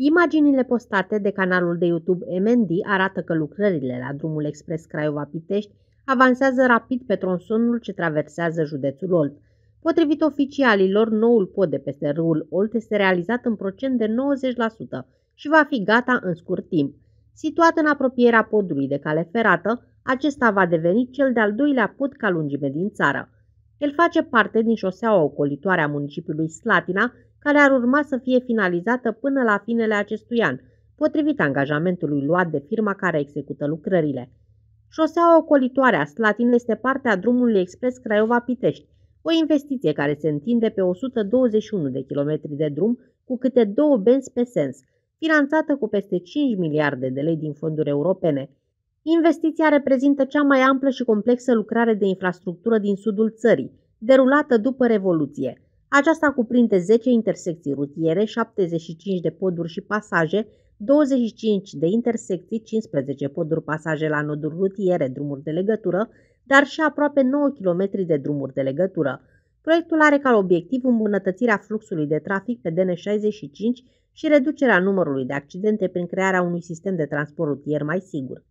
Imaginile postate de canalul de YouTube MND arată că lucrările la drumul expres Craiova-Pitești avansează rapid pe tronsonul ce traversează județul Olt. Potrivit oficialilor, noul pod de peste râul Olt este realizat în procent de 90% și va fi gata în scurt timp. Situat în apropierea podului de cale ferată, acesta va deveni cel de-al doilea pod ca lungime din țară. El face parte din șoseaua ocolitoare a municipiului Slatina, care ar urma să fie finalizată până la finele acestui an, potrivit angajamentului luat de firma care execută lucrările. Șoseaua ocolitoare a Slatin este partea drumului expres Craiova-Pitești, o investiție care se întinde pe 121 de kilometri de drum cu câte două benzi pe sens, finanțată cu peste 5 miliarde de lei din fonduri europene – Investiția reprezintă cea mai amplă și complexă lucrare de infrastructură din sudul țării, derulată după Revoluție. Aceasta cuprinde 10 intersecții rutiere, 75 de poduri și pasaje, 25 de intersecții, 15 poduri pasaje la noduri rutiere, drumuri de legătură, dar și aproape 9 km de drumuri de legătură. Proiectul are ca obiectiv îmbunătățirea fluxului de trafic pe DN65 și reducerea numărului de accidente prin crearea unui sistem de transport rutier mai sigur.